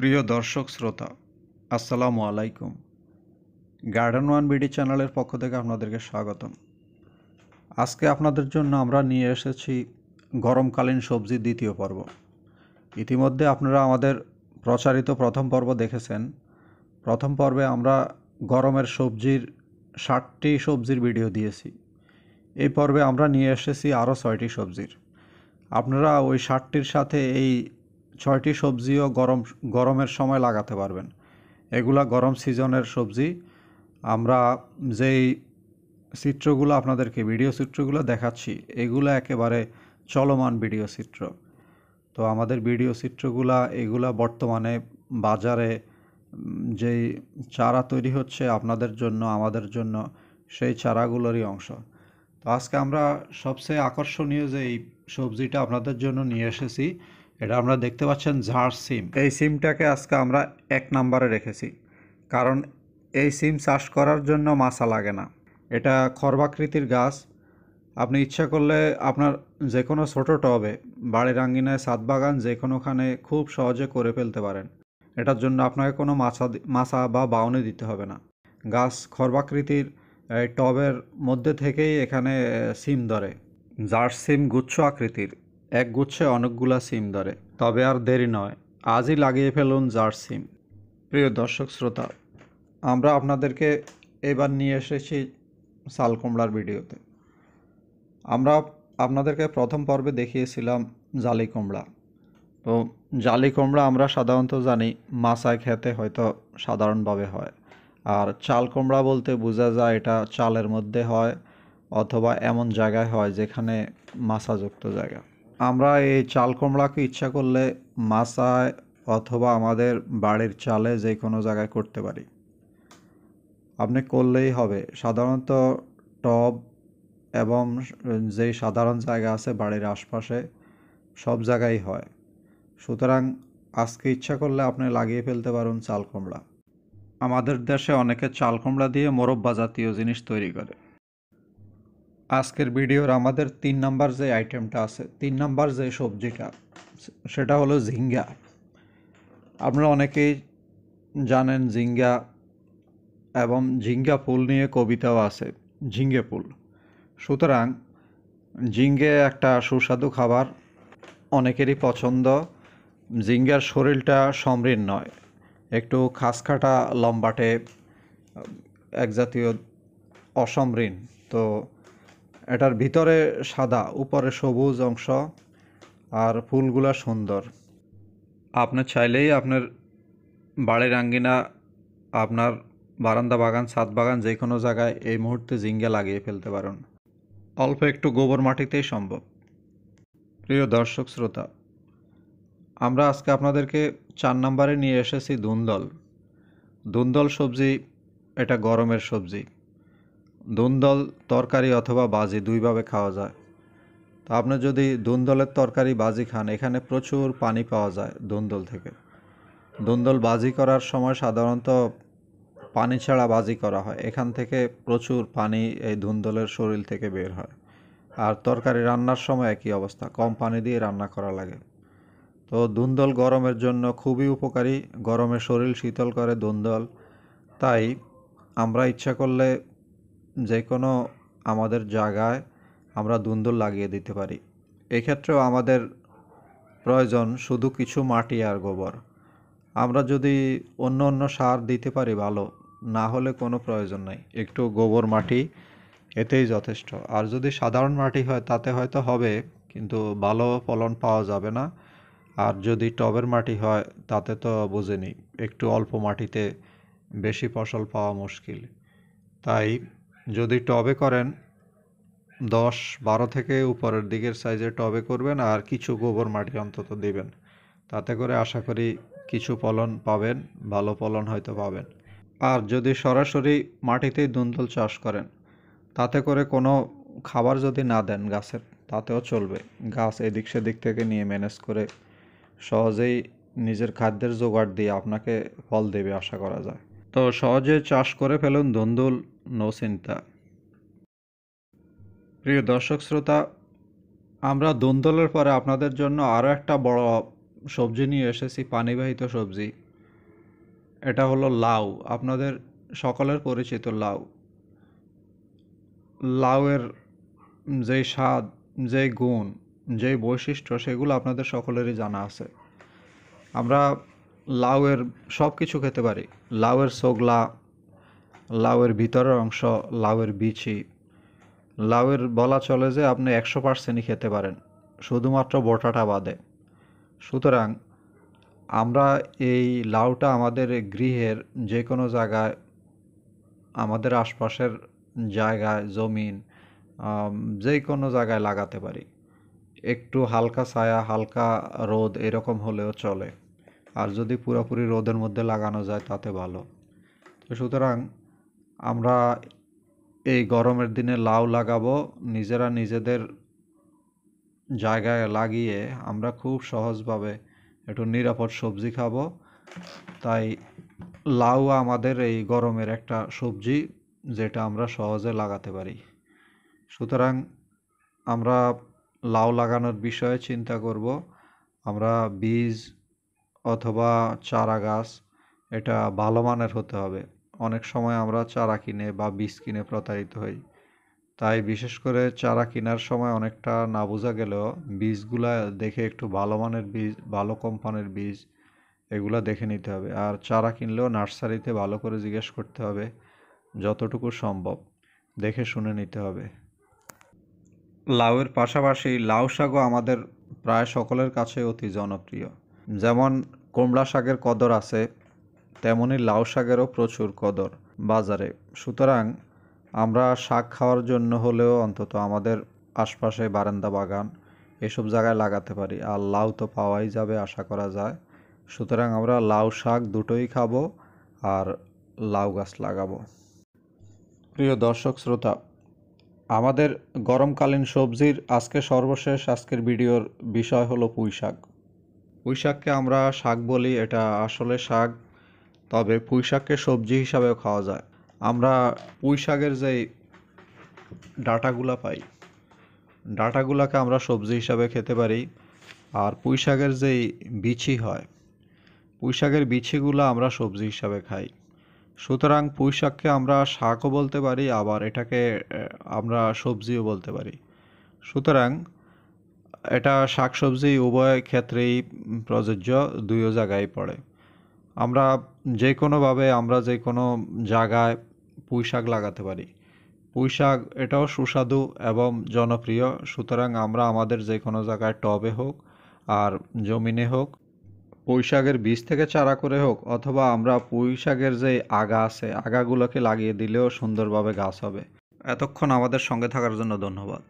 প্রিয় দর্শক শ্রোতা আসসালামু আলাইকুম গার্ডেন ওয়ান বিডি চ্যানেলের পক্ষ থেকে আপনাদেরকে স্বাগতম আজকে আপনাদের জন্য আমরা নিয়ে এসেছি গরমকালীন সবজি দ্বিতীয় পর্ব ইতিমধ্যে আপনারা আমাদের প্রচারিত প্রথম পর্ব দেখেছেন প্রথম পর্বে আমরা গরমের সবজির ষাটটি সবজির ভিডিও দিয়েছি এই পর্বে আমরা নিয়ে এসেছি আরও ছয়টি সবজির আপনারা ওই ষাটটির সাথে এই ছয়টি সবজিও গরম গরমের সময় লাগাতে পারবেন এগুলা গরম সিজনের সবজি আমরা যেই চিত্রগুলো আপনাদেরকে ভিডিও চিত্রগুলো দেখাচ্ছি এগুলো একেবারে চলমান ভিডিও চিত্র তো আমাদের ভিডিও চিত্রগুলা এগুলা বর্তমানে বাজারে যেই চারা তৈরি হচ্ছে আপনাদের জন্য আমাদের জন্য সেই চারাগুলোরই অংশ তো আজকে আমরা সবচেয়ে আকর্ষণীয় যে এই সবজিটা আপনাদের জন্য নিয়ে এসেছি এটা আমরা দেখতে পাচ্ছেন ঝাড় সিম এই সিমটাকে আজকে আমরা এক নাম্বারে রেখেছি কারণ এই সিম চাষ করার জন্য মাছা লাগে না এটা খর্বাকৃতির গাছ আপনি ইচ্ছা করলে আপনার যে কোনো ছোটো টবে বাড়ির আঙ্গিনায় সাত বাগান যে কোনোখানে খুব সহজে করে ফেলতে পারেন এটার জন্য আপনাকে কোনো মাছা মাছা বা বাউনি দিতে হবে না গাছ খর্বাকৃতির টবের মধ্যে থেকেই এখানে সিম ধরে জার্সিম গুচ্ছ আকৃতির এক গুচ্ছে অনেকগুলা সিম ধরে তবে আর দেরি নয় আজই লাগিয়ে ফেলুন জার সিম প্রিয় দর্শক শ্রোতা আমরা আপনাদেরকে এবার নিয়ে এসেছি শাল কুমড়ার ভিডিওতে আমরা আপনাদেরকে প্রথম পর্বে দেখিয়েছিলাম জালি কুমড়া তো জালি কুমড়া আমরা সাধারণত জানি মাছায় খেতে হয়তো সাধারণভাবে হয় আর চাল কুমড়া বলতে বোঝা যায় এটা চালের মধ্যে হয় অথবা এমন জায়গায় হয় যেখানে মাছাযুক্ত জায়গা আমরা এই চাল কোমড়াকে ইচ্ছা করলে মাসায় অথবা আমাদের বাড়ির চালে যে কোনো জায়গায় করতে পারি আপনি করলেই হবে সাধারণত টব এবং যে সাধারণ জায়গা আছে বাড়ির আশপাশে সব জায়গায় হয় সুতরাং আজকে ইচ্ছা করলে আপনি লাগিয়ে ফেলতে পারুন চাল কোমড়া আমাদের দেশে অনেকে চাল কোমড়া দিয়ে মোরব্বা জাতীয় জিনিস তৈরি করে আজকের ভিডিওর আমাদের তিন নাম্বার যে আইটেমটা আছে তিন নাম্বার যে সবজিটা সেটা হলো ঝিঙ্গা আপনারা অনেকেই জানেন ঝিঙ্গা এবং ঝিঙ্গা ফুল নিয়ে কবিতাও আছে ঝিঙ্গে ফুল সুতরাং ঝিঙ্গে একটা সুস্বাদু খাবার অনেকেরই পছন্দ ঝিঙ্গার শরীরটা সমৃণ নয় একটু খাসখাটা লম্বাটে এক জাতীয় অসমৃণ তো এটার ভিতরে সাদা উপরে সবুজ অংশ আর ফুলগুলা সুন্দর আপনি চাইলেই আপনার বাড়ির আঙ্গিনা আপনার বারান্দা বাগান ছাদ বাগান যে কোনো জায়গায় এই মুহূর্তে জিঙ্গে লাগিয়ে ফেলতে পারেন অল্প একটু গোবর মাটিতেই সম্ভব প্রিয় দর্শক শ্রোতা আমরা আজকে আপনাদেরকে চার নম্বরে নিয়ে এসেছি দুন্দল দুন্দল সবজি এটা গরমের সবজি দুন্দল তরকারি অথবা বাজি দুইভাবে খাওয়া যায় তো আপনি যদি দুন্দলের তরকারি বাজি খান এখানে প্রচুর পানি পাওয়া যায় দুন্দল থেকে দুন্দল বাজি করার সময় সাধারণত পানি ছাড়া বাজি করা হয় এখান থেকে প্রচুর পানি এই ধুন্দলের শরীর থেকে বের হয় আর তরকারি রান্নার সময় একই অবস্থা কম পানি দিয়ে রান্না করা লাগে তো দুন্দল গরমের জন্য খুবই উপকারী গরমে শরীর শীতল করে দুন্দল তাই আমরা ইচ্ছা করলে যে কোনো আমাদের জায়গায় আমরা দুন্দুল লাগিয়ে দিতে পারি এক্ষেত্রেও আমাদের প্রয়োজন শুধু কিছু মাটি আর গোবর আমরা যদি অন্য অন্য সার দিতে পারি ভালো না হলে কোনো প্রয়োজন নাই একটু গোবর মাটি এতেই যথেষ্ট আর যদি সাধারণ মাটি হয় তাতে হয়তো হবে কিন্তু ভালো ফলন পাওয়া যাবে না আর যদি টবের মাটি হয় তাতে তো বুঝেনি একটু অল্প মাটিতে বেশি ফসল পাওয়া মুশকিল তাই যদি টবে করেন দশ বারো থেকে উপরের দিকের সাইজে টবে করবেন আর কিছু গোবর মাটি অন্তত দিবেন তাতে করে আশা করি কিছু ফলন পাবেন ভালো ফলন হয়তো পাবেন আর যদি সরাসরি মাটিতেই দুন্দল চাষ করেন তাতে করে কোনো খাবার যদি না দেন গাছের তাতেও চলবে গাছ এদিক সেদিক থেকে নিয়ে ম্যানেজ করে সহজেই নিজের খাদ্যের জোগাড় দিয়ে আপনাকে ফল দেবে আশা করা যায় তো সহজে চাষ করে ফেলুন দন্দুল নৌচিন্তা প্রিয় দর্শক শ্রোতা আমরা দোন্দলের পরে আপনাদের জন্য আরও একটা বড় সবজি নিয়ে এসেছি পানিবাহিত সবজি এটা হলো লাউ আপনাদের সকলের পরিচিত লাউ লাউয়ের যেই স্বাদ যেই গুণ যেই বৈশিষ্ট্য সেগুলো আপনাদের সকলেরই জানা আছে আমরা লাউয়ের সব কিছু খেতে পারি লাউয়ের সোগলা লাউয়ের ভিতরের অংশ লাউয়ের বিচি লাউয়ের বলা চলে যে আপনি একশো পার্সেন্টই খেতে পারেন শুধুমাত্র বোটাটা বাদে সুতরাং আমরা এই লাউটা আমাদের গৃহের যে কোনো জায়গায় আমাদের আশপাশের জায়গায় জমিন যে কোনো জায়গায় লাগাতে পারি একটু হালকা ছায়া হালকা রোদ এরকম হলেও চলে আর যদি পুরোপুরি রোদের মধ্যে লাগানো যায় তাতে ভালো তো সুতরাং আমরা এই গরমের দিনে লাউ লাগাবো নিজেরা নিজেদের জায়গায় লাগিয়ে আমরা খুব সহজভাবে একটু নিরাপদ সবজি খাব তাই লাউ আমাদের এই গরমের একটা সবজি যেটা আমরা সহজে লাগাতে পারি সুতরাং আমরা লাউ লাগানোর বিষয়ে চিন্তা করব আমরা বীজ অথবা চারা গাছ এটা ভালো মানের হতে হবে অনেক সময় আমরা চারা কিনে বা বীজ কিনে প্রতারিত হই তাই বিশেষ করে চারা কেনার সময় অনেকটা না বোঝা গেলেও বীজগুলা দেখে একটু ভালো মানের বীজ ভালো কোম্পানির বীজ এগুলো দেখে নিতে হবে আর চারা কিনলেও নার্সারিতে ভালো করে জিজ্ঞেস করতে হবে যতটুকু সম্ভব দেখে শুনে নিতে হবে লাউয়ের পাশাপাশি লাউ শাকও আমাদের প্রায় সকলের কাছে অতি জনপ্রিয় যেমন কুমড়া শাকের কদর আছে তেমনই লাউ শাকেরও প্রচুর কদর বাজারে সুতরাং আমরা শাক খাওয়ার জন্য হলেও অন্তত আমাদের আশপাশে বারান্দা বাগান এসব জায়গায় লাগাতে পারি আর লাউ তো পাওয়াই যাবে আশা করা যায় সুতরাং আমরা লাউ শাক দুটোই খাবো আর লাউ গাছ লাগাবো প্রিয় দর্শক শ্রোতা আমাদের গরমকালীন সবজির আজকে সর্বশেষ আজকের ভিডিওর বিষয় হলো পুঁই শাক পুঁই শাককে আমরা শাক বলি এটা আসলে শাক তবে পুঁই শাককে সবজি হিসাবেও খাওয়া যায় আমরা পুঁই শাকের যে ডাটাগুলা পাই ডাটাগুলাকে আমরা সবজি হিসাবে খেতে পারি আর পুঁই শাকের যেই বিচি হয় পুঁই শাকের বিচিগুলো আমরা সবজি হিসাবে খাই সুতরাং পুঁই শাককে আমরা শাকও বলতে পারি আবার এটাকে আমরা সবজিও বলতে পারি সুতরাং এটা শাক সবজি উভয় ক্ষেত্রেই প্রযোজ্য দুইও জায়গায় পড়ে আমরা যে কোনোভাবে আমরা যে কোনো জায়গায় পুঁই শাক লাগাতে পারি পুঁই শাক এটাও সুস্বাদু এবং জনপ্রিয় সুতরাং আমরা আমাদের যে কোনো জায়গায় টবে হোক আর জমিনে হোক পুঁই শাকের বীজ থেকে চারা করে হোক অথবা আমরা পুঁই শাকের যে আগা আছে আগাগুলোকে লাগিয়ে দিলেও সুন্দরভাবে গাছ হবে এতক্ষণ আমাদের সঙ্গে থাকার জন্য ধন্যবাদ